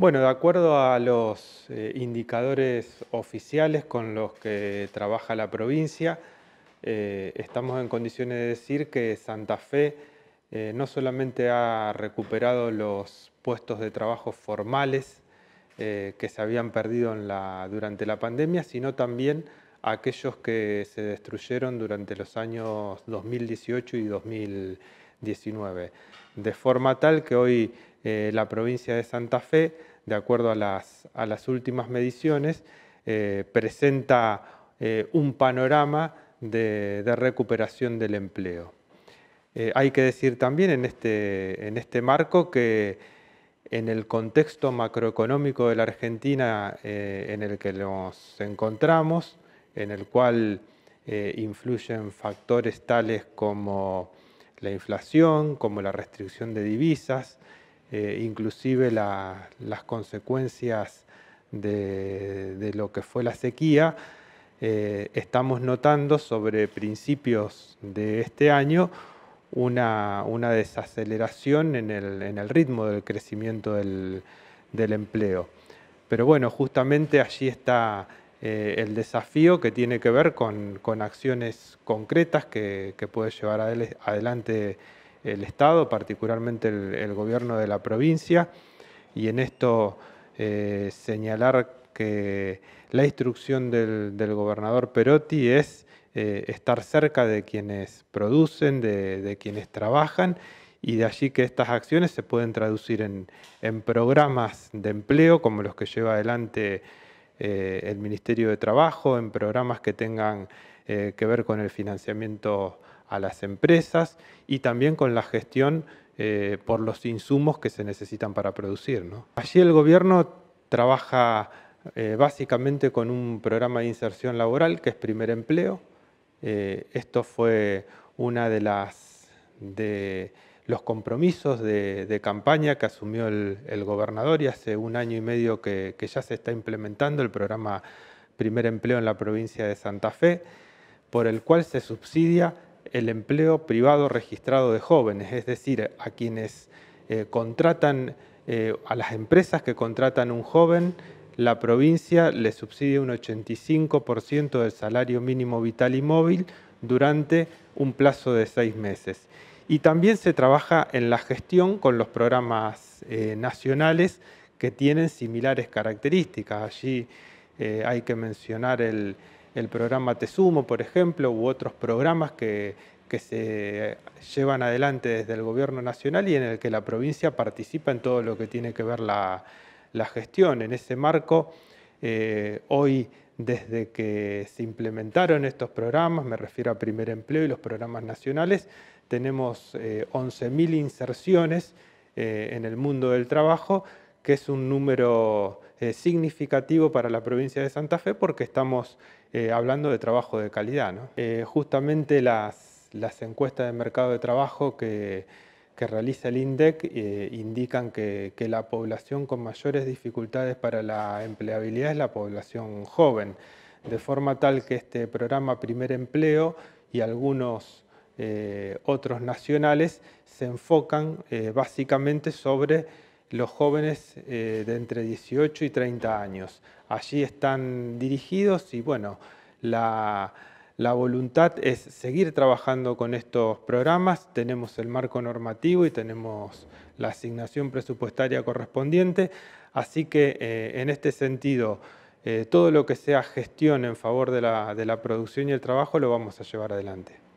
Bueno, de acuerdo a los eh, indicadores oficiales con los que trabaja la provincia, eh, estamos en condiciones de decir que Santa Fe eh, no solamente ha recuperado los puestos de trabajo formales que se habían perdido durante la pandemia, sino también aquellos que se destruyeron durante los años 2018 y 2019. 19, de forma tal que hoy eh, la provincia de Santa Fe, de acuerdo a las, últimas mediciones, eh, presenta eh, un panorama de, recuperación del empleo. hay que decir también en este, en este marco que en el contexto macroeconómico de la Argentina en el que nos encontramos, en el cual influyen factores tales como la inflación, como la restricción de divisas, eh, inclusive las consecuencias de, lo que fue la sequía, eh, estamos notando sobre principios de este año una, una desaceleración en el, ritmo del crecimiento del empleo. Pero bueno, justamente allí está eh, el desafío que tiene que ver con, acciones concretas que, puede llevar adelante el Estado, particularmente el, gobierno de la provincia, y en esto eh, señalar que la instrucción del, gobernador Perotti es eh, estar cerca de quienes producen, de, quienes trabajan, y de allí que estas acciones se pueden traducir en, en programas de empleo como los que lleva adelante eh, el Ministerio de Trabajo, en programas que tengan eh, que ver con el financiamiento a las empresas y también con la gestión eh, por los insumos que se necesitan para producir. Allí el gobierno trabaja básicamente con un programa de inserción laboral que es Primer Empleo. esto fue una de las los compromisos de, campaña que asumió el, gobernador y hace un año y medio que, ya se está implementando el programa Primer Empleo en la provincia de Santa Fe, por el cual se subsidia el empleo privado registrado de jóvenes, es decir, a quienes eh, contratan, eh, a las empresas que contratan un joven, la provincia le subsidia un 85% del salario mínimo vital y móvil durante un plazo de seis meses. Y también se trabaja en la gestión con los programas eh, nacionales que tienen similares características. Allí eh, hay que mencionar el, programa Tesumo, por ejemplo, u otros programas que, se llevan adelante desde el gobierno nacional y en el que la provincia participa en todo lo que tiene que ver la gestión. En ese marco eh, hoy, desde que se implementaron estos programas, me refiero a Primer Empleo y los programas nacionales, tenemos 11.000 eh, inserciones eh, en el mundo del trabajo, que es un número significativo para la provincia de Santa Fe porque estamos hablando de trabajo de calidad. ¿no? justamente las encuestas de mercado de trabajo que que realiza el INDEC eh, indican que, la población con mayores dificultades para la empleabilidad es la población joven, de forma tal que este programa Primer Empleo y algunos eh, otros nacionales se enfocan eh, básicamente sobre los jóvenes de entre 18 y 30 años. Allí están dirigidos y bueno, la la voluntad es seguir trabajando con estos programas, tenemos el marco normativo y tenemos la asignación presupuestaria correspondiente, así que eh, en este sentido, eh, todo lo que sea gestión en favor de la, de la producción y el trabajo lo vamos a llevar adelante.